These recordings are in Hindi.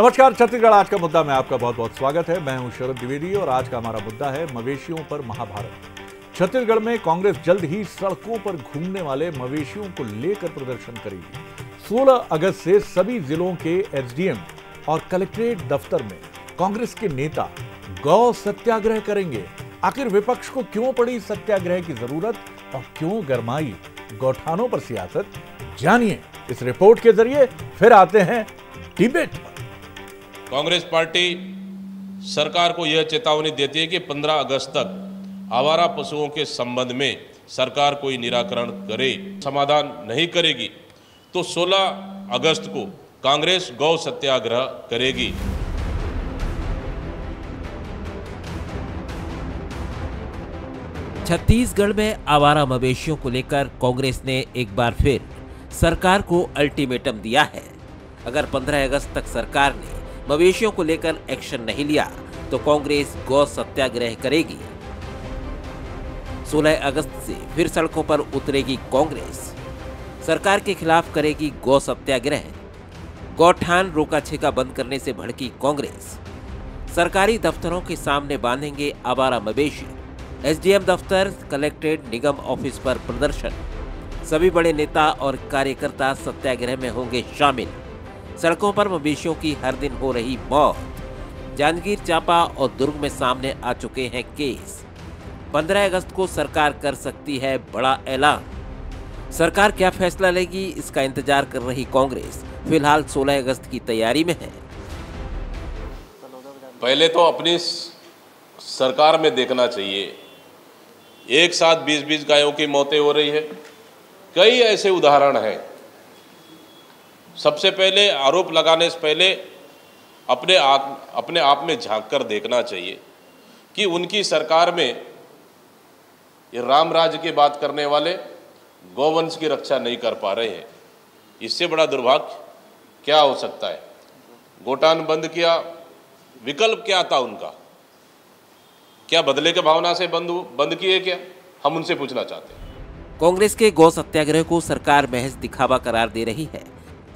नमस्कार छत्तीसगढ़ आज का मुद्दा में आपका बहुत बहुत स्वागत है मैं हूं शरद द्विवेदी और आज का हमारा मुद्दा है मवेशियों पर महाभारत छत्तीसगढ़ में कांग्रेस जल्द ही सड़कों पर घूमने वाले मवेशियों को लेकर प्रदर्शन करेगी 16 अगस्त से सभी जिलों के एसडीएम और कलेक्ट्रेट दफ्तर में कांग्रेस के नेता गौ सत्याग्रह करेंगे आखिर विपक्ष को क्यों पड़ी सत्याग्रह की जरूरत और क्यों गरमाई गौठानों पर सियासत जानिए इस रिपोर्ट के जरिए फिर आते हैं डिबेट पर कांग्रेस पार्टी सरकार को यह चेतावनी देती है कि 15 अगस्त तक आवारा पशुओं के संबंध में सरकार कोई निराकरण करे समाधान नहीं करेगी तो 16 अगस्त को कांग्रेस गौ सत्याग्रह करेगी छत्तीसगढ़ में आवारा मवेशियों को लेकर कांग्रेस ने एक बार फिर सरकार को अल्टीमेटम दिया है अगर 15 अगस्त तक सरकार ने मवेशियों को लेकर एक्शन नहीं लिया तो कांग्रेस गौ सत्याग्रह करेगी 16 अगस्त से फिर सड़कों पर उतरेगी कांग्रेस सरकार के खिलाफ करेगी गौ सत्याग्रह गौठान रोका छेका बंद करने से भड़की कांग्रेस सरकारी दफ्तरों के सामने बांधेंगे आवारा मवेशी एसडीएम दफ्तर कलेक्ट्रेट निगम ऑफिस पर प्रदर्शन सभी बड़े नेता और कार्यकर्ता सत्याग्रह में होंगे शामिल सड़कों पर मवेशियों की हर दिन हो रही मौत जांजगीर चांपा और दुर्ग में सामने आ चुके हैं केस 15 अगस्त को सरकार कर सकती है बड़ा ऐलान सरकार क्या फैसला लेगी इसका इंतजार कर रही कांग्रेस फिलहाल 16 अगस्त की तैयारी में है पहले तो अपनी सरकार में देखना चाहिए एक साथ 20-20 गायों की मौतें हो रही है कई ऐसे उदाहरण हैं सबसे पहले आरोप लगाने से पहले अपने आप अपने आप में झांक कर देखना चाहिए कि उनकी सरकार में ये राम राज्य की बात करने वाले गौवंश की रक्षा नहीं कर पा रहे हैं इससे बड़ा दुर्भाग्य क्या हो सकता है गोटान बंद किया विकल्प क्या था उनका क्या बदले के भावना से बंद बंद किए क्या हम उनसे पूछना चाहते हैं कांग्रेस के गौ सत्याग्रह को सरकार महज दिखावा करार दे रही है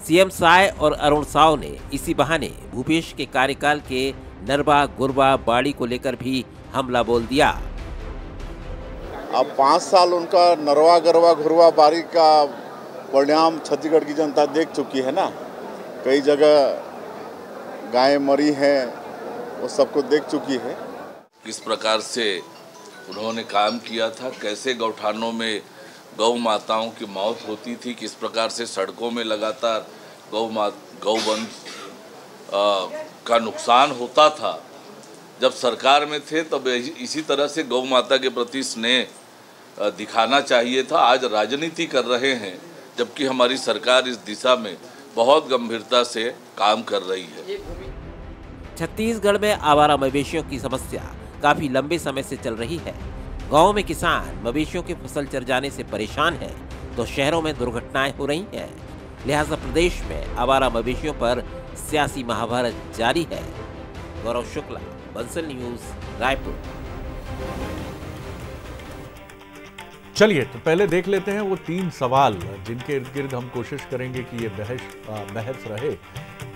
सीएम साय और अरुण साव ने इसी बहाने भूपेश के कार्यकाल के नरबा गुरबा बाड़ी को लेकर भी हमला बोल दिया अब पाँच साल उनका नरवा गरवा घुरवा बाड़ी का परिणाम छत्तीसगढ़ की जनता देख चुकी है ना कई जगह गायें मरी हैं वो सबको देख चुकी है किस प्रकार से उन्होंने काम किया था कैसे गौठानों में गौ माताओं की मौत होती थी किस प्रकार से सड़कों में लगातार गौ मा गौवंश का नुकसान होता था जब सरकार में थे तब इसी तरह से गौ माता के प्रति स्नेह दिखाना चाहिए था आज राजनीति कर रहे हैं जबकि हमारी सरकार इस दिशा में बहुत गंभीरता से काम कर रही है छत्तीसगढ़ में आवारा मवेशियों की समस्या काफी लंबे समय से चल रही है गाँव में किसान मवेशियों की फसल चर जाने से परेशान है तो शहरों में दुर्घटनाएं हो रही हैं लिहाजा प्रदेश में आवारा मवेशियों पर सियासी महाभारत जारी है गौरव शुक्ला बंसल न्यूज रायपुर चलिए तो पहले देख लेते हैं वो तीन सवाल जिनके इर्द गिर्द हम कोशिश करेंगे कि ये बहस बहस रहे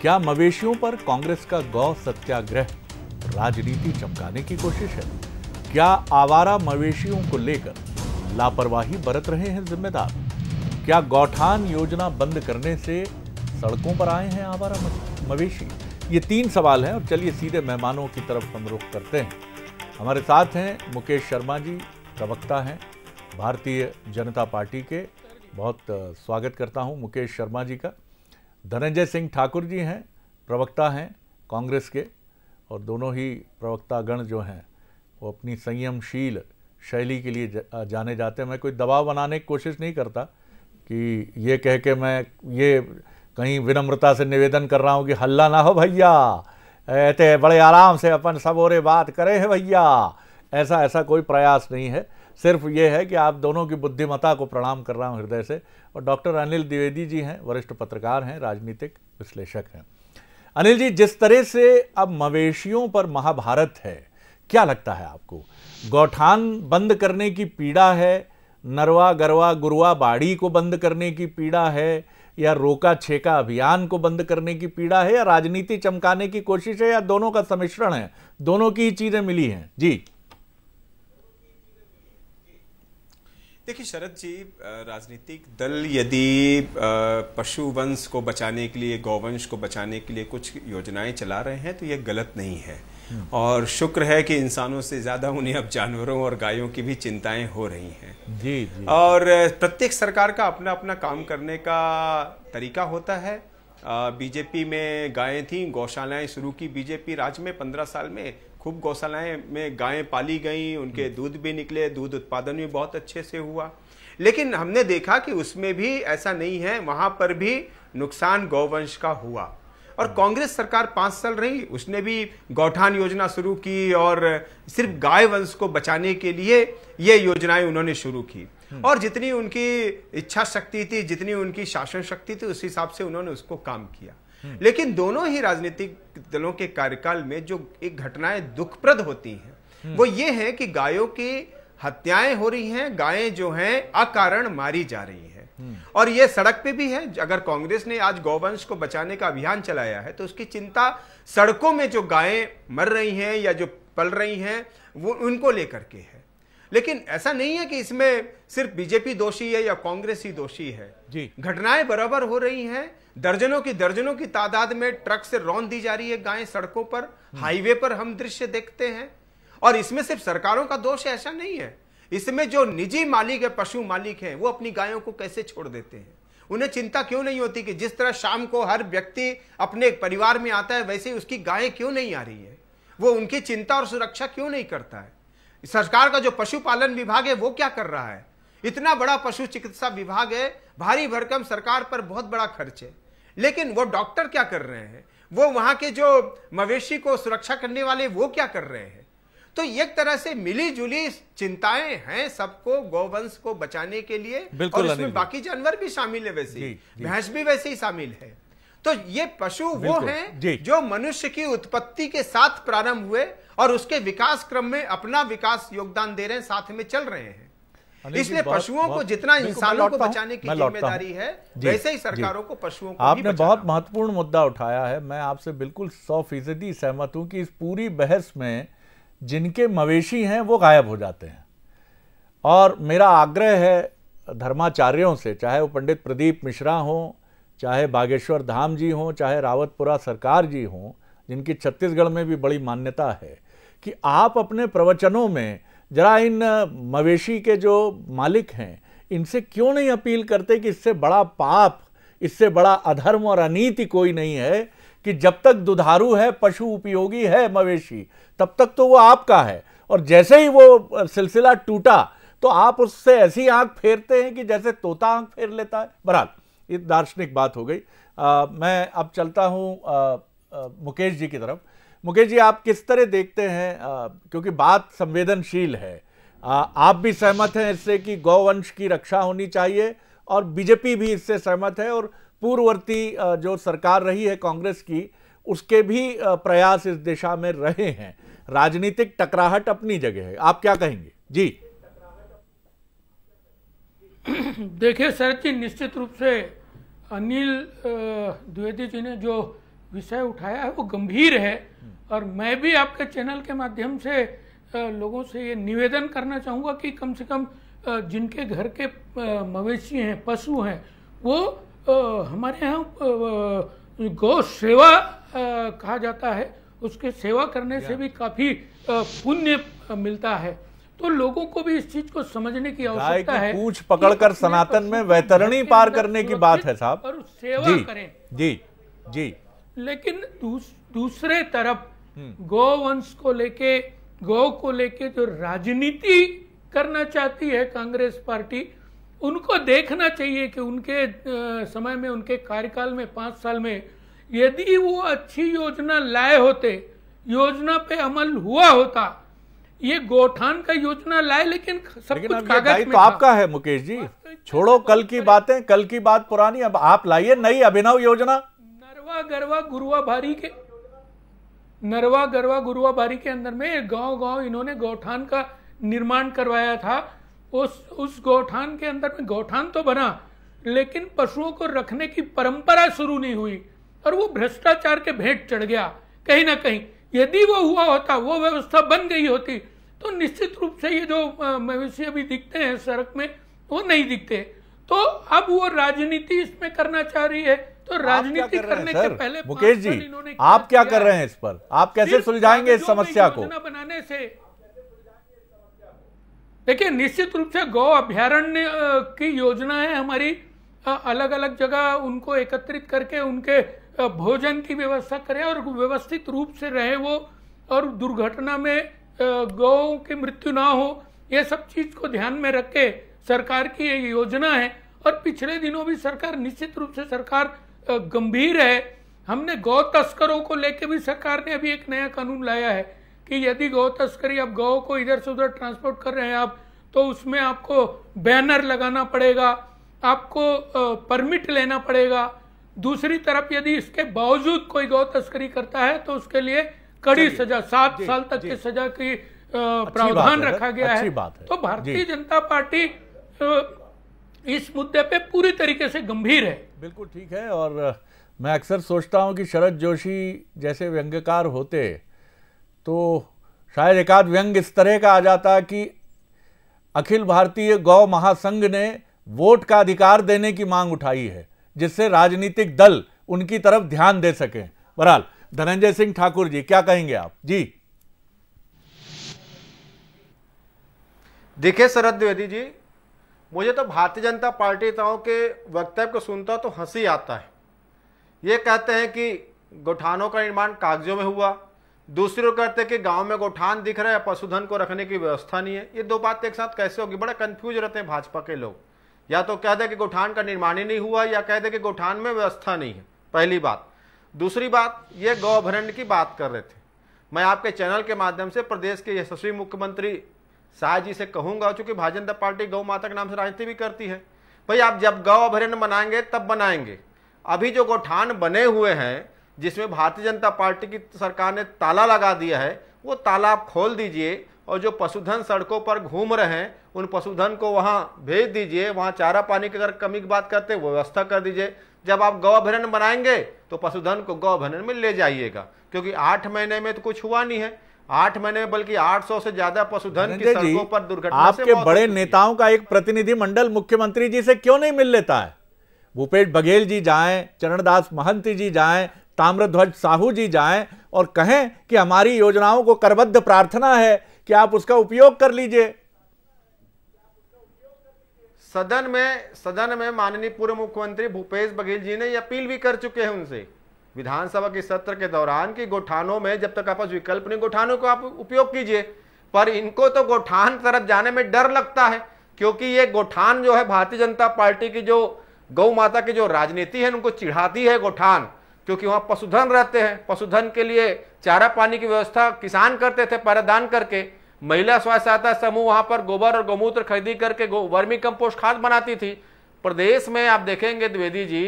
क्या मवेशियों पर कांग्रेस का गौ सत्याग्रह राजनीति चमकाने की कोशिश है क्या आवारा मवेशियों को लेकर लापरवाही बरत रहे हैं जिम्मेदार क्या गौठान योजना बंद करने से सड़कों पर आए हैं आवारा मवेशी ये तीन सवाल हैं और चलिए सीधे मेहमानों की तरफ हम रुख करते हैं हमारे साथ हैं मुकेश शर्मा जी प्रवक्ता हैं भारतीय जनता पार्टी के बहुत स्वागत करता हूं मुकेश शर्मा जी का धनंजय सिंह ठाकुर जी हैं प्रवक्ता हैं कांग्रेस के और दोनों ही प्रवक्तागण जो हैं वो अपनी संयमशील शैली के लिए जाने जाते हैं मैं कोई दबाव बनाने की कोशिश नहीं करता कि ये कह के मैं ये कहीं विनम्रता से निवेदन कर रहा हूँ कि हल्ला ना हो भैया ऐसे बड़े आराम से अपन सब और बात करें हैं भैया ऐसा ऐसा कोई प्रयास नहीं है सिर्फ ये है कि आप दोनों की बुद्धिमता को प्रणाम कर रहा हूँ हृदय से और डॉक्टर अनिल द्विवेदी जी हैं वरिष्ठ पत्रकार हैं राजनीतिक विश्लेषक हैं अनिल जी जिस तरह से अब मवेशियों पर महाभारत है क्या लगता है आपको गौठान बंद करने की पीड़ा है नरवा गरवा गुरुआ बाड़ी को बंद करने की पीड़ा है या रोका छेका अभियान को बंद करने की पीड़ा है या राजनीति चमकाने की कोशिश है या दोनों का सम्मिश्रण है दोनों की ही चीज़ें मिली हैं जी देखिए शरद जी राजनीतिक दल यदि पशु वंश को बचाने के लिए गौवंश को बचाने के लिए कुछ योजनाएं चला रहे हैं तो यह गलत नहीं है हम्म। और शुक्र है कि इंसानों से ज़्यादा उन्हें अब जानवरों और गायों की भी चिंताएं हो रही हैं जी, जी और प्रत्येक सरकार का अपना अपना काम करने का तरीका होता है बीजेपी में गायें थीं गौशालाएं शुरू की बीजेपी राज्य में पंद्रह साल में खूब गौशालाएं में गायें पाली गईं उनके हम्म। दूध भी निकले दूध उत्पादन भी बहुत अच्छे से हुआ लेकिन हमने देखा कि उसमें भी ऐसा नहीं है वहाँ पर भी नुकसान गौवंश का हुआ और कांग्रेस सरकार पांच साल रही उसने भी गौठान योजना शुरू की और सिर्फ गाय वंश को बचाने के लिए ये योजनाएं उन्होंने शुरू की हम्म। और जितनी उनकी इच्छा शक्ति थी जितनी उनकी शासन शक्ति थी उस हिसाब से उन्होंने उसको काम किया हम्म। लेकिन दोनों ही राजनीतिक दलों के कार्यकाल में जो एक घटनाएं दुखप्रद होती हैं हम्म। वो ये है कि गायों की हत्याएं हो रही हैं गायें जो हैं अकारण मारी जा रही हैं हम्म। और ये सड़क पे भी है अगर कांग्रेस ने आज गौवंश को बचाने का अभियान चलाया है तो उसकी चिंता सड़कों में जो गायें मर रही हैं या जो पल रही हैं वो उनको लेकर के है लेकिन ऐसा नहीं है कि इसमें सिर्फ बीजेपी दोषी है या कांग्रेस ही दोषी है जी घटनाएं बराबर हो रही हैं दर्जनों की दर्जनों की तादाद में ट्रक से रौन दी जा रही है गायें सड़कों पर हम्म। हाईवे पर हम दृश्य देखते हैं और इसमें सिर्फ सरकारों का दोष ऐसा नहीं है इसमें जो निजी मालिक है पशु मालिक है वो अपनी गायों को कैसे छोड़ देते हैं उन्हें चिंता क्यों नहीं होती कि जिस तरह शाम को हर व्यक्ति अपने परिवार में आता है वैसे उसकी गायें क्यों नहीं आ रही है वो उनकी चिंता और सुरक्षा क्यों नहीं करता है सरकार का जो पशुपालन विभाग है वो क्या कर रहा है इतना बड़ा पशु चिकित्सा विभाग है भारी भरकम सरकार पर बहुत बड़ा खर्च है लेकिन वो डॉक्टर क्या कर रहे हैं वो वहाँ के जो मवेशी को सुरक्षा करने वाले वो क्या कर रहे हैं तो एक तरह से मिली जुली चिंताएं हैं सबको गोवंश को बचाने के लिए और इसमें बाकी जानवर भी शामिल है वैसे भैंस भी वैसे ही शामिल है तो ये पशु वो हैं जो मनुष्य की उत्पत्ति के साथ प्रारंभ हुए और उसके विकास क्रम में अपना विकास योगदान दे रहे हैं साथ में चल रहे हैं इसलिए पशुओं को जितना इंसानों को बचाने की जिम्मेदारी है वैसे ही सरकारों को पशुओं को आपने बहुत महत्वपूर्ण मुद्दा उठाया है मैं आपसे बिल्कुल सौ फीसदी सहमत हूँ कि इस पूरी बहस में जिनके मवेशी हैं वो गायब हो जाते हैं और मेरा आग्रह है धर्माचार्यों से चाहे वो पंडित प्रदीप मिश्रा हों चाहे बागेश्वर धाम जी हों चाहे रावतपुरा सरकार जी हों जिनकी छत्तीसगढ़ में भी बड़ी मान्यता है कि आप अपने प्रवचनों में जरा इन मवेशी के जो मालिक हैं इनसे क्यों नहीं अपील करते कि इससे बड़ा पाप इससे बड़ा अधर्म और अनीति कोई नहीं है कि जब तक दुधारू है पशु उपयोगी है मवेशी तब तक तो वो आपका है और जैसे ही वो सिलसिला टूटा तो आप उससे ऐसी आंख फेरते हैं कि जैसे तोता आंख फेर लेता है बरात ये दार्शनिक बात हो गई आ, मैं अब चलता हूँ मुकेश जी की तरफ मुकेश जी आप किस तरह देखते हैं आ, क्योंकि बात संवेदनशील है आ, आप भी सहमत हैं इससे कि गौवंश की रक्षा होनी चाहिए और बीजेपी भी इससे सहमत है और पूर्ववर्ती जो सरकार रही है कांग्रेस की उसके भी प्रयास इस दिशा में रहे हैं राजनीतिक टकराहट अपनी जगह है आप क्या कहेंगे जी देखिए सर जी निश्चित रूप से अनिल द्विवेदी जी ने जो विषय उठाया है वो गंभीर है और मैं भी आपके चैनल के माध्यम से लोगों से ये निवेदन करना चाहूँगा कि कम से कम जिनके घर के मवेशी हैं पशु हैं वो हमारे यहाँ गौ सेवा कहा जाता है उसके सेवा करने से भी काफ़ी पुण्य मिलता है तो लोगों को भी इस चीज को समझने की आवश्यकता है पूछ पकड़कर सनातन में वैतरणी पार करने की बात है साहब और सेवा जी, करें जी जी लेकिन दूस, दूसरे तरफ हम्म। गौ वंश को लेके गौ को लेके जो राजनीति करना चाहती है कांग्रेस पार्टी उनको देखना चाहिए कि उनके समय में उनके कार्यकाल में पाँच साल में यदि वो अच्छी योजना लाए होते योजना पे अमल हुआ होता ये गोठान का योजना लाए लेकिन सब लेकिन कुछ कागज में तो आपका है मुकेश जी छोड़ो तो कल की बातें कल की बात पुरानी अब आप लाइए नई अभिनव योजना नरवा गरवा गुरुआ भारी के नरवा गरवा गुरुआ भारी के अंदर में गांव गांव इन्होंने गौठान का निर्माण करवाया था उस उस गौठान के अंदर में गौठान तो बना लेकिन पशुओं को रखने की परंपरा शुरू नहीं हुई और वो भ्रष्टाचार के भेंट चढ़ गया कहीं ना कहीं यदि वो हुआ होता वो व्यवस्था बन गई होती तो निश्चित रूप से ये जो मवेशी अभी दिखते हैं सड़क में वो नहीं दिखते तो अब वो राजनीति इसमें करना चाह रही है तो राजनीति करने के पहले मुकेश जी आप क्या कर रहे हैं इस पर आप कैसे सुलझाएंगे इस समस्या को बनाने से देखिए निश्चित रूप से गौ अभ्यारण्य की योजना है हमारी अलग अलग जगह उनको एकत्रित करके उनके भोजन की व्यवस्था करें और व्यवस्थित रूप से रहे वो और दुर्घटना में गौ की मृत्यु ना हो ये सब चीज़ को ध्यान में रख के सरकार की एक योजना है और पिछले दिनों भी सरकार निश्चित रूप से सरकार गंभीर है हमने गौ तस्करों को लेकर भी सरकार ने अभी एक नया कानून लाया है कि यदि गौ तस्करी आप गौ को इधर से उधर ट्रांसपोर्ट कर रहे हैं आप तो उसमें आपको बैनर लगाना पड़ेगा आपको परमिट लेना पड़ेगा दूसरी तरफ यदि इसके बावजूद कोई गौ तस्करी करता है तो उसके लिए कड़ी सजा सात साल तक की सजा की प्रावधान रखा गया है, है। तो भारतीय जनता पार्टी इस मुद्दे पे पूरी तरीके से गंभीर है बिल्कुल ठीक है और मैं अक्सर सोचता हूं कि शरद जोशी जैसे व्यंग्यकार होते तो शायद एक आध व्यंग इस तरह का आ जाता कि अखिल भारतीय गौ महासंघ ने वोट का अधिकार देने की मांग उठाई है जिससे राजनीतिक दल उनकी तरफ ध्यान दे सके बहरहाल धनंजय सिंह ठाकुर जी क्या कहेंगे आप जी देखिए शरद द्विवेदी जी मुझे तो भारतीय जनता पार्टी नेताओं के वक्तव्य को सुनता तो हंसी आता है ये कहते हैं कि गोठानों का निर्माण कागजों में हुआ दूसरे कहते हैं कि गांव में गोठान दिख रहा है पशुधन को रखने की व्यवस्था नहीं है ये दो बात एक साथ कैसे होगी बड़ा कंफ्यूज रहते हैं भाजपा के लोग या तो कह दे कि गोठान का निर्माण ही नहीं हुआ या कह दे कि गोठान में व्यवस्था नहीं है पहली बात दूसरी बात ये गौ अभरण्य की बात कर रहे थे मैं आपके चैनल के माध्यम से प्रदेश के यशस्वी मुख्यमंत्री शाह जी से कहूंगा चूंकि भारतीय जनता पार्टी गौ माता के नाम से राजनीति भी करती है भाई आप जब गौ अभ्यारण्य बनाएंगे तब बनाएंगे अभी जो गोठान बने हुए हैं जिसमें भारतीय जनता पार्टी की सरकार ने ताला लगा दिया है वो ताला आप खोल दीजिए और जो पशुधन सड़कों पर घूम रहे हैं उन पशुधन को वहाँ भेज दीजिए वहाँ चारा पानी की अगर कमी की बात करते हैं व्यवस्था कर दीजिए जब आप गौ अभ्यारण्य बनाएंगे तो पशुधन को गौ अभ्यारण्य में ले जाइएगा क्योंकि आठ महीने में तो कुछ हुआ नहीं है आठ महीने में बल्कि 800 से ज्यादा पशुधन की सड़कों पर दुर्घटना आपके बड़े नेताओं का एक प्रतिनिधि मंडल मुख्यमंत्री जी से क्यों नहीं मिल लेता है भूपेश बघेल जी जाएं चरणदास महंती जी जाएं ताम्रध्वज साहू जी जाएं और कहें कि हमारी योजनाओं को करबद्ध प्रार्थना है कि आप उसका उपयोग कर लीजिए सदन में सदन में माननीय पूर्व मुख्यमंत्री भूपेश बघेल जी ने यह अपील भी कर चुके हैं उनसे विधानसभा के सत्र के दौरान कि गोठानों में जब तक आपस विकल्प नहीं गोठानों को आप उपयोग कीजिए पर इनको तो गोठान तरफ जाने में डर लगता है क्योंकि ये गोठान जो है भारतीय जनता पार्टी की जो गौ माता की जो राजनीति है उनको चिढ़ाती है गोठान क्योंकि वहाँ पशुधन रहते हैं पशुधन के लिए चारा पानी की व्यवस्था किसान करते थे पैरादान करके महिला स्वयं सहायता समूह वहाँ पर गोबर और गौमूत्र खरीदी करके वर्मी कंपोस्ट खाद बनाती थी प्रदेश में आप देखेंगे द्विवेदी जी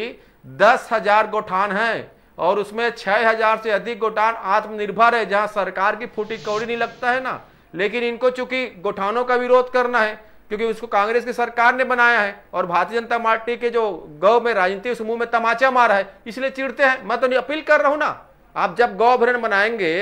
दस हजार गोठान हैं और उसमें छः हजार से अधिक गोठान आत्मनिर्भर है जहाँ सरकार की फूटी कौड़ी नहीं लगता है ना लेकिन इनको चूंकि गोठानों का विरोध करना है क्योंकि उसको कांग्रेस की सरकार ने बनाया है और भारतीय जनता पार्टी के जो गौ में राजनीतिक समूह में तमाचा मारा है इसलिए चिड़ते हैं मैं तो नहीं अपील कर रहा हूं ना आप जब गौ भरण बनाएंगे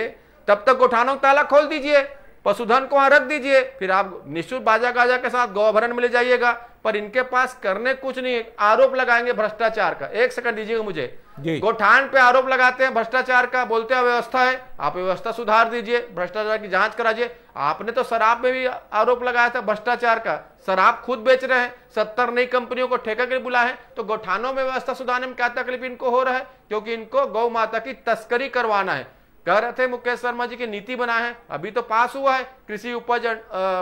तब तक गोठानों का ताला खोल दीजिए पशुधन को वहां रख दीजिए फिर आप निश्चित बाजा गाजा के साथ गौ भरण में ले जाइएगा पर इनके पास करने कुछ नहीं आरोप लगाएंगे भ्रष्टाचार का एक सेकंड दीजिएगा मुझे गोठान पे आरोप लगाते हैं भ्रष्टाचार का बोलते हैं व्यवस्था है आप व्यवस्था सुधार दीजिए भ्रष्टाचार की जांच कराइए आपने तो शराब में भी आरोप लगाया था भ्रष्टाचार का शराब खुद बेच रहे हैं सत्तर नई कंपनियों को ठेका के बुला है तो गोठानों में व्यवस्था सुधारने में क्या तकलीफ इनको हो रहा है क्योंकि इनको गौ माता की तस्करी करवाना है कह रहे थे मुकेश शर्मा जी की नीति बना है अभी तो पास हुआ है कृषि उपज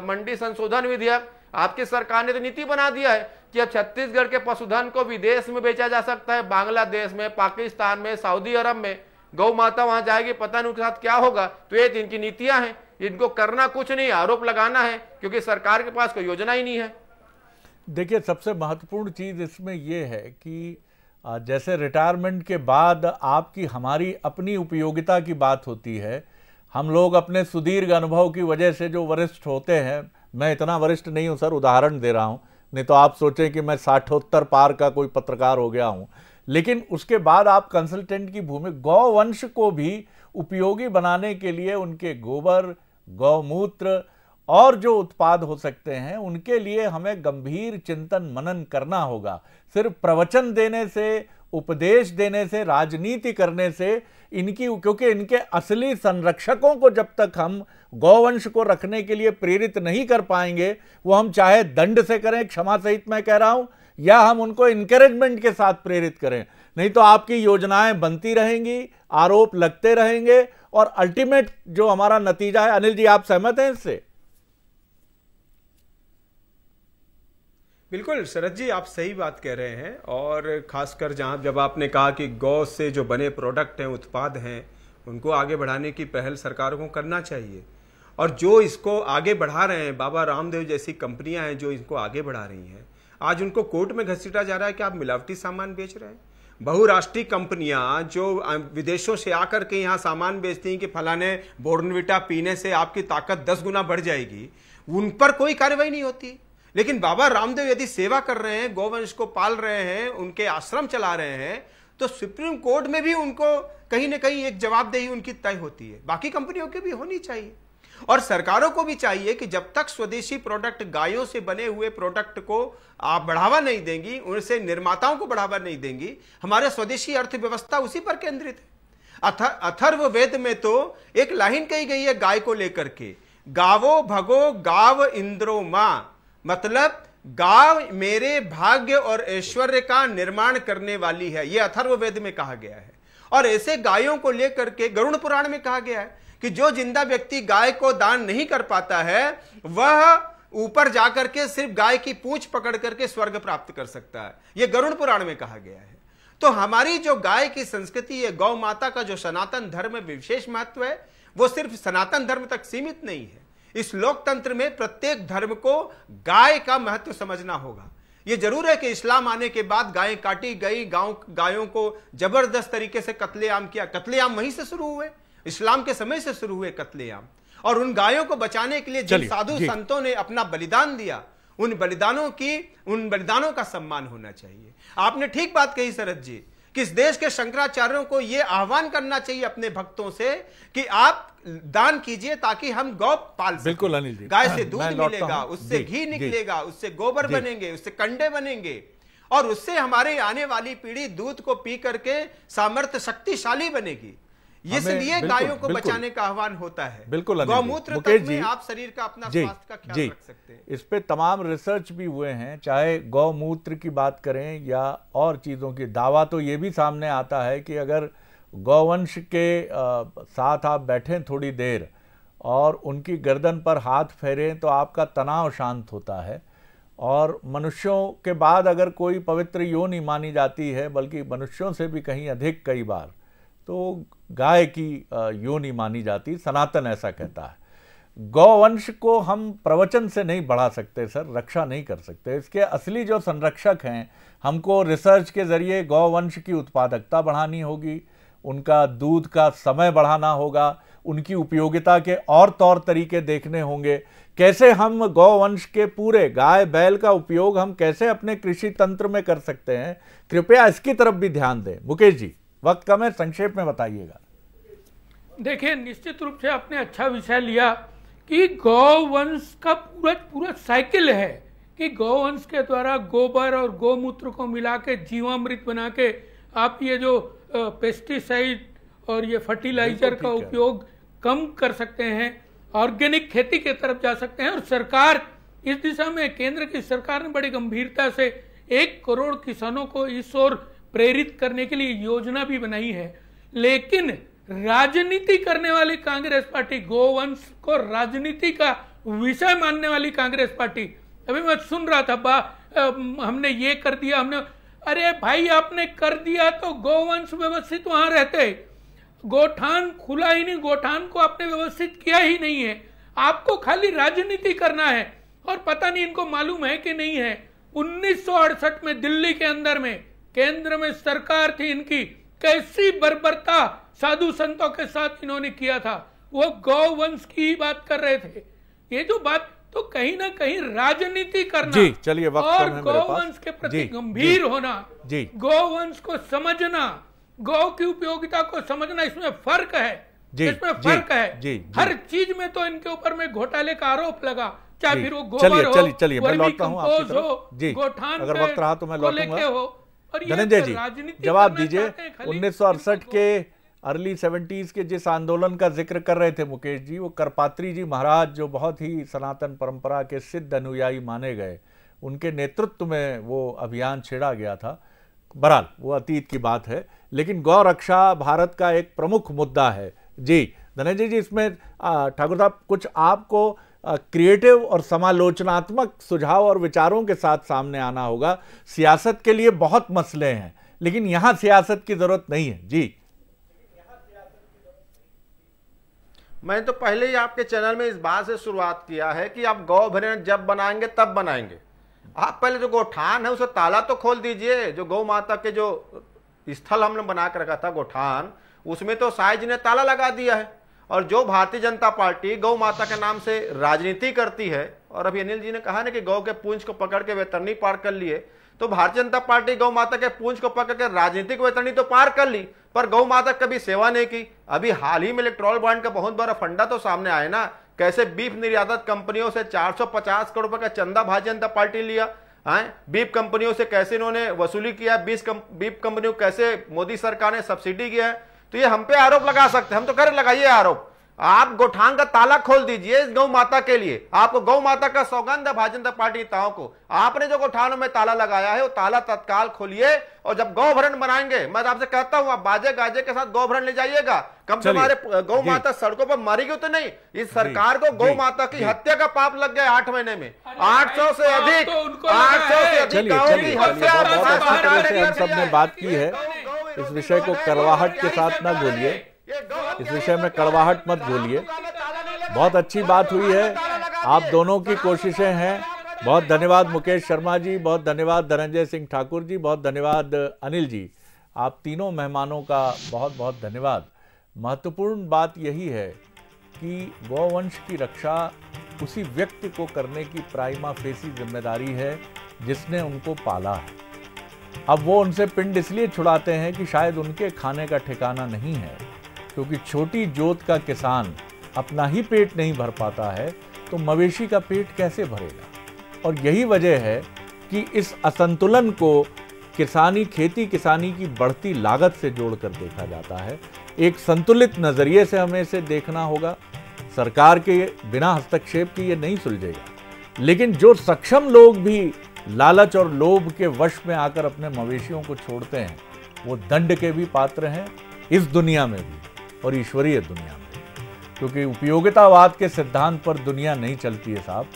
मंडी संशोधन विधेयक आपकी सरकार ने तो नीति बना दिया है कि अब छत्तीसगढ़ के पशुधन को विदेश में बेचा जा सकता है बांग्लादेश में पाकिस्तान में सऊदी अरब में गौ माता वहां जाएगी पता नहीं उनके साथ क्या होगा तो ये तो इनकी नीतियां हैं इनको करना कुछ नहीं आरोप लगाना है क्योंकि सरकार के पास कोई योजना ही नहीं है देखिए सबसे महत्वपूर्ण चीज़ इसमें यह है कि जैसे रिटायरमेंट के बाद आपकी हमारी अपनी उपयोगिता की बात होती है हम लोग अपने सुदीर्घ अनुभव की वजह से जो वरिष्ठ होते हैं मैं इतना वरिष्ठ नहीं हूँ सर उदाहरण दे रहा हूँ नहीं तो आप सोचें कि मैं साठोत्तर पार का कोई पत्रकार हो गया हूँ लेकिन उसके बाद आप कंसल्टेंट की भूमि गौवंश को भी उपयोगी बनाने के लिए उनके गोबर गौमूत्र और जो उत्पाद हो सकते हैं उनके लिए हमें गंभीर चिंतन मनन करना होगा सिर्फ प्रवचन देने से उपदेश देने से राजनीति करने से इनकी क्योंकि इनके असली संरक्षकों को जब तक हम गौवंश को रखने के लिए प्रेरित नहीं कर पाएंगे वो हम चाहे दंड से करें क्षमा सहित मैं कह रहा हूं या हम उनको इंकरेजमेंट के साथ प्रेरित करें नहीं तो आपकी योजनाएं बनती रहेंगी आरोप लगते रहेंगे और अल्टीमेट जो हमारा नतीजा है अनिल जी आप सहमत हैं इससे बिल्कुल शरद जी आप सही बात कह रहे हैं और खासकर जहाँ जब आपने कहा कि गौ से जो बने प्रोडक्ट हैं उत्पाद हैं उनको आगे बढ़ाने की पहल सरकार को करना चाहिए और जो इसको आगे बढ़ा रहे हैं बाबा रामदेव जैसी कंपनियां हैं जो इनको आगे बढ़ा रही हैं आज उनको कोर्ट में घसीटा जा रहा है कि आप मिलावटी सामान बेच रहे हैं बहुराष्ट्रीय कंपनियां जो विदेशों से आकर के यहाँ सामान बेचती हैं कि फलाने बोर्नविटा पीने से आपकी ताकत दस गुना बढ़ जाएगी उन पर कोई कार्रवाई नहीं होती लेकिन बाबा रामदेव यदि सेवा कर रहे हैं गौवंश को पाल रहे हैं उनके आश्रम चला रहे हैं तो सुप्रीम कोर्ट में भी उनको कहीं ना कहीं एक जवाबदेही उनकी तय होती है बाकी कंपनियों की भी होनी चाहिए और सरकारों को भी चाहिए कि जब तक स्वदेशी प्रोडक्ट गायों से बने हुए प्रोडक्ट को आप बढ़ावा नहीं देंगी उनसे निर्माताओं को बढ़ावा नहीं देंगी हमारे स्वदेशी अर्थव्यवस्था उसी पर केंद्रित है अथर्व वेद में तो एक लाइन कही गई है गाय को लेकर के गावो भगो गाव इंद्रो मां मतलब गाव मेरे भाग्य और ऐश्वर्य का निर्माण करने वाली है यह अथर्ववेद में कहा गया है और ऐसे गायों को लेकर के गरुण पुराण में कहा गया है कि जो जिंदा व्यक्ति गाय को दान नहीं कर पाता है वह ऊपर जाकर के सिर्फ गाय की पूंछ पकड़ करके स्वर्ग प्राप्त कर सकता है यह गरुण पुराण में कहा गया है तो हमारी जो गाय की संस्कृति है गौ माता का जो सनातन धर्म विशेष महत्व है वो सिर्फ सनातन धर्म तक सीमित नहीं है इस लोकतंत्र में प्रत्येक धर्म को गाय का महत्व समझना होगा ये जरूर है कि इस्लाम आने के बाद गायें काटी गई गांव गायों को जबरदस्त तरीके से कत्लेआम किया कत्लेआम वहीं से शुरू हुए इस्लाम के समय से शुरू हुए कत्लेआम और उन गायों को बचाने के लिए जिन साधु संतों ने अपना बलिदान दिया उन बलिदानों की उन बलिदानों का सम्मान होना चाहिए आपने ठीक बात कही शरद जी किस देश के शंकराचार्यों को यह आह्वान करना चाहिए अपने भक्तों से कि आप दान कीजिए ताकि हम गौ पाल बिल्कुल अनिल जी गाय से दूध मिलेगा उससे घी निकलेगा उससे गोबर बनेंगे उससे कंडे बनेंगे और उससे हमारी आने वाली पीढ़ी दूध को पी करके सामर्थ्य शक्तिशाली बनेगी इसलिए गायों को बचाने का आह्वान होता है बिल्कुल गौमूत्र तक में आप शरीर का अपना स्वास्थ्य का ख्याल रख सकते हैं इस पे तमाम रिसर्च भी हुए हैं चाहे गौमूत्र की बात करें या और चीज़ों की दावा तो ये भी सामने आता है कि अगर गौवंश के आ, साथ आप बैठे थोड़ी देर और उनकी गर्दन पर हाथ फेरें तो आपका तनाव शांत होता है और मनुष्यों के बाद अगर कोई पवित्र योनि मानी जाती है बल्कि मनुष्यों से भी कहीं अधिक कई बार तो गाय की योनि मानी जाती सनातन ऐसा कहता है गौवंश को हम प्रवचन से नहीं बढ़ा सकते सर रक्षा नहीं कर सकते इसके असली जो संरक्षक हैं हमको रिसर्च के ज़रिए गौवंश की उत्पादकता बढ़ानी होगी उनका दूध का समय बढ़ाना होगा उनकी उपयोगिता के और तौर तरीके देखने होंगे कैसे हम गौवंश के पूरे गाय बैल का उपयोग हम कैसे अपने कृषि तंत्र में कर सकते हैं कृपया इसकी तरफ भी ध्यान दें मुकेश जी वक्त कम है संक्षेप में बताइएगा देखिए निश्चित रूप से आपने अच्छा विषय लिया कि गौवंश का पूरा पूरा साइकिल है कि गौवंश के द्वारा गोबर और गौमूत्र को मिला के जीवामृत बना के आप ये जो पेस्टिसाइड और ये फर्टिलाइजर का उपयोग कम कर सकते हैं ऑर्गेनिक खेती के तरफ जा सकते हैं और सरकार इस दिशा में केंद्र की सरकार ने बड़ी गंभीरता से एक करोड़ किसानों को इस ओर प्रेरित करने के लिए योजना भी बनाई है लेकिन राजनीति करने वाली कांग्रेस पार्टी गोवंश को राजनीति का विषय मानने वाली कांग्रेस पार्टी अभी मैं सुन रहा था बा हमने ये कर दिया हमने अरे भाई आपने कर दिया तो गोवंश व्यवस्थित वहां रहते गोठान खुला ही नहीं गोठान को आपने व्यवस्थित किया ही नहीं है आपको खाली राजनीति करना है और पता नहीं इनको मालूम है कि नहीं है उन्नीस में दिल्ली के अंदर में केंद्र में सरकार थी इनकी कैसी बर्बरता साधु संतों के साथ इन्होंने किया था वो गौवंश की ही बात कर रहे थे ये जो बात तो कहीं ना कहीं राजनीति करना जी चलिए वक्त और गौवंश के प्रति गंभीर होना जी गौवंश को समझना गौ की उपयोगिता को समझना इसमें फर्क है जी, इसमें फर्क है जी, जी, हर चीज में तो इनके ऊपर में घोटाले का आरोप लगा चाहे फिर वो गोबर हो चलिए चलिए मैं लौटता हूँ गोठान अगर वक्त रहा तो मैं लौटूंगा धनंजय जी जवाब दीजिए उन्नीस के अर्ली सेवेंटीज के जिस आंदोलन का जिक्र कर रहे थे मुकेश जी वो करपात्री जी महाराज जो बहुत ही सनातन परंपरा के सिद्ध अनुयायी माने गए उनके नेतृत्व में वो अभियान छेड़ा गया था बहरहाल वो अतीत की बात है लेकिन गौ रक्षा भारत का एक प्रमुख मुद्दा है जी धनंजय जी इसमें ठाकुर साहब कुछ आपको क्रिएटिव और समालोचनात्मक सुझाव और विचारों के साथ सामने आना होगा सियासत के लिए बहुत मसले हैं लेकिन यहां सियासत की ज़रूरत नहीं है जी मैंने तो पहले ही आपके चैनल में इस बात से शुरुआत किया है कि आप गौ भरे जब बनाएंगे तब बनाएंगे आप पहले जो गोठान है उसे ताला तो खोल दीजिए जो गौ माता के जो स्थल हमने बना कर रखा था गोठान उसमें तो साइज ने ताला लगा दिया है और जो भारतीय जनता पार्टी गौ माता के नाम से राजनीति करती है और अभी अनिल जी ने कहा ना कि गौ के पूंछ को पकड़ के वेतरनी पार कर लिए तो भारतीय जनता पार्टी गौ माता के पूंछ को पकड़ के राजनीतिक वेतरनी तो पार कर ली पर गौ माता कभी सेवा नहीं की अभी हाल ही में इलेक्ट्रॉल बॉन्ड का बहुत बड़ा फंडा तो सामने आया ना कैसे बीफ निर्यातक कंपनियों से चार करोड़ रुपए का चंदा भारतीय जनता पार्टी लिया है हाँ, बीप कंपनियों से कैसे इन्होंने वसूली किया बीस कम, बीप कंपनियों कैसे मोदी सरकार ने सब्सिडी किया है तो ये हम पे आरोप लगा सकते हैं हम तो करें लगाइए आरोप आप गोठान का ताला खोल दीजिए गौ माता के लिए आपको गौ माता का सौगंध है भारतीय जनता पार्टी नेताओं को आपने जो गोठानों में ताला लगाया है वो ताला तत्काल खोलिए और जब गौभरण बनाएंगे मैं तो आपसे कहता हूं आप बाजे गाजे के साथ गौभरण ले जाइएगा कम से हमारे गौ माता सड़कों पर मरेगी तो नहीं इस सरकार को गौ माता की हत्या का पाप लग गया आठ महीने में तो आठ सौ से अधिक आठ सौ अच्छा से अधिक बात की है इस विषय को करवाहट के साथ न घोलिए इस विषय में कड़वाहट मत घोलिए बहुत अच्छी बात हुई है आप दोनों की कोशिशें हैं बहुत धन्यवाद मुकेश शर्मा जी बहुत धन्यवाद धनंजय सिंह ठाकुर जी बहुत धन्यवाद अनिल जी आप तीनों मेहमानों का बहुत बहुत धन्यवाद महत्वपूर्ण बात यही है कि गौवंश की रक्षा उसी व्यक्ति को करने की प्राइमा फेसी जिम्मेदारी है जिसने उनको पाला है अब वो उनसे पिंड इसलिए छुड़ाते हैं कि शायद उनके खाने का ठिकाना नहीं है क्योंकि छोटी जोत का किसान अपना ही पेट नहीं भर पाता है तो मवेशी का पेट कैसे भरेगा और यही वजह है कि इस असंतुलन को किसानी खेती किसानी की बढ़ती लागत से जोड़कर देखा जाता है एक संतुलित नज़रिए से हमें इसे देखना होगा सरकार के बिना हस्तक्षेप के ये नहीं सुलझेगा लेकिन जो सक्षम लोग भी लालच और लोभ के वश में आकर अपने मवेशियों को छोड़ते हैं वो दंड के भी पात्र हैं इस दुनिया में भी और ईश्वरीय दुनिया में क्योंकि उपयोगितावाद के सिद्धांत पर दुनिया नहीं चलती है साहब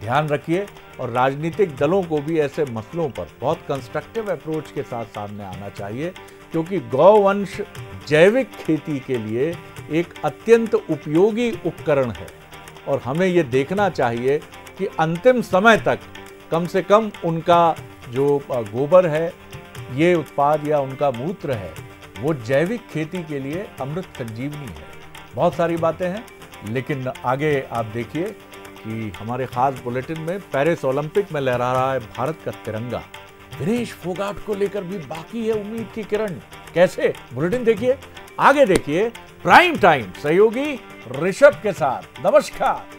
ध्यान रखिए और राजनीतिक दलों को भी ऐसे मसलों पर बहुत कंस्ट्रक्टिव अप्रोच के साथ सामने आना चाहिए क्योंकि गौवंश जैविक खेती के लिए एक अत्यंत उपयोगी उपकरण है और हमें ये देखना चाहिए कि अंतिम समय तक कम से कम उनका जो गोबर है ये उत्पाद या उनका मूत्र है वो जैविक खेती के लिए अमृत संजीवनी है बहुत सारी बातें हैं लेकिन आगे आप देखिए कि हमारे ख़ास बुलेटिन में पेरिस ओलंपिक में लहरा रहा है भारत का तिरंगा विनेश फोगाट को लेकर भी बाकी है उम्मीद की किरण कैसे बुलेटिन देखिए आगे देखिए प्राइम टाइम सहयोगी ऋषभ के साथ नमस्कार